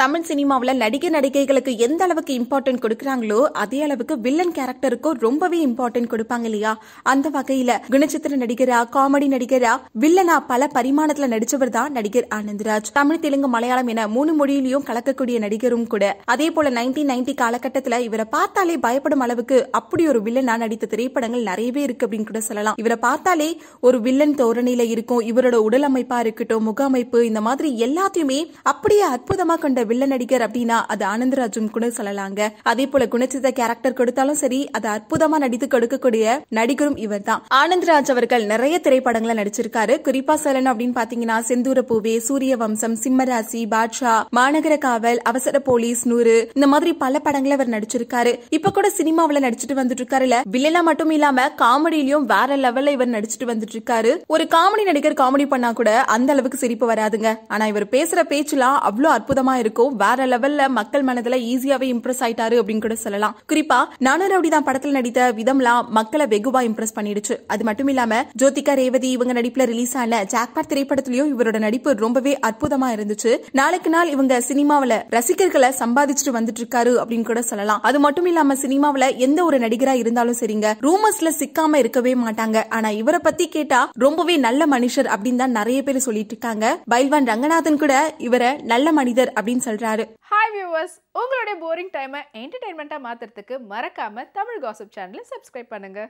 தமிழ் சினிமாவில் நடிகை நடிகைகளுக்கு எந்த அளவுக்கு இம்பார்ட்டன்ட் கொடுக்குறாங்களோ அதே அளவுக்கு வில்லன் கேரக்டருக்கும் ரொம்பவே இம்பார்ட்டன்ட் கொடுப்பாங்க இல்லையா அந்த வகையில குணச்சித்திர நடிகரா காமெடி நடிகரா வில்லனா பல பரிமாணத்துல நடிச்சவர் தான் நடிகர் ஆனந்த்ராஜ் தமிழ் தெலுங்கு மலையாளம் என மூணு மொழியிலையும் கலக்கக்கூடிய நடிகரும் கூட அதே போல நைன்டீன் நைன்டி காலகட்டத்தில் இவரை பார்த்தாலே பயப்படும் அளவுக்கு அப்படி ஒரு வில்லனா நடித்த திரைப்படங்கள் நிறையவே இருக்கு அப்படின்னு கூட சொல்லலாம் இவரை பார்த்தாலே ஒரு வில்லன் தோரணையில இருக்கும் இவரோட உடல் அமைப்பா இருக்கட்டும் முக அமைப்பு இந்த மாதிரி எல்லாத்தையுமே அப்படியே அற்புதமா கொண்ட வில்ல நடிகர் அப்படின்னா அது ஆனந்தராஜும் கூட சொல்லலாங்க அதே போல குணச்சித கேரக்டர் கொடுத்தாலும் சரி அது அற்புதமா நடித்து கொடுக்கக்கூடிய நடிகரும் இவர் தான் ஆனந்தராஜ் அவர்கள் நிறைய திரைப்படங்களை நடிச்சிருக்காரு குறிப்பா சொல்லணும் அப்படின்னு பாத்தீங்கன்னா செந்தூர பூவே சூரிய வம்சம் சிம்மராசி பாட்ஷா மாநகர காவல் அவசர போலீஸ் நூறு இந்த மாதிரி பல படங்களை அவர் நடிச்சிருக்காரு இப்ப கூட சினிமாவில நடிச்சிட்டு வந்துட்டு இருக்காருல வில்லனா மட்டும் இல்லாம காமெடியிலயும் வேற லெவல்ல இவர் நடிச்சிட்டு வந்துட்டு இருக்காரு ஒரு காமெடி நடிகர் காமெடி பண்ணா கூட அந்த அளவுக்கு சிரிப்பு வராதுங்க ஆனா இவர் பேசுற பேச்சுலாம் அவ்வளவு அற்புதமா இருக்கும் வரைக்கும் வேற லெவல்ல மக்கள் மனதுல ஈஸியாவே இம்ப்ரெஸ் ஆயிட்டாரு அப்படின்னு கூட சொல்லலாம் குறிப்பா நானு ரவுடி தான் படத்துல நடித்த விதம்லாம் மக்களை வெகுவா இம்ப்ரெஸ் பண்ணிடுச்சு அது மட்டும் இல்லாம ஜோதிகா ரேவதி இவங்க நடிப்புல ரிலீஸ் ஆன ஜாக்பாட் திரைப்படத்திலயும் இவரோட நடிப்பு ரொம்பவே அற்புதமா இருந்துச்சு நாளுக்கு நாள் இவங்க சினிமாவில ரசிகர்களை சம்பாதிச்சுட்டு வந்துட்டு இருக்காரு அப்படின்னு கூட சொல்லலாம் அது மட்டும் இல்லாம சினிமாவில எந்த ஒரு நடிகரா இருந்தாலும் சரிங்க ரூமர்ஸ்ல சிக்காம இருக்கவே மாட்டாங்க ஆனா இவரை பத்தி கேட்டா ரொம்பவே நல்ல மனுஷர் அப்படின்னு தான் நிறைய பேர் சொல்லிட்டு இருக்காங்க பைல்வான் ரங்கநாதன் கூட இவரை நல்ல மனிதர் அப்படின்னு அப்படின்னு சொல்கிறாரு ஹாய் வியூவர்ஸ் உங்களுடைய போரிங் டைமை என்டர்டைன்மெண்ட்டாக மாற்றுறதுக்கு மறக்காமல் தமிழ் காசப் சேனலை சப்ஸ்கிரைப் பண்ணுங்கள்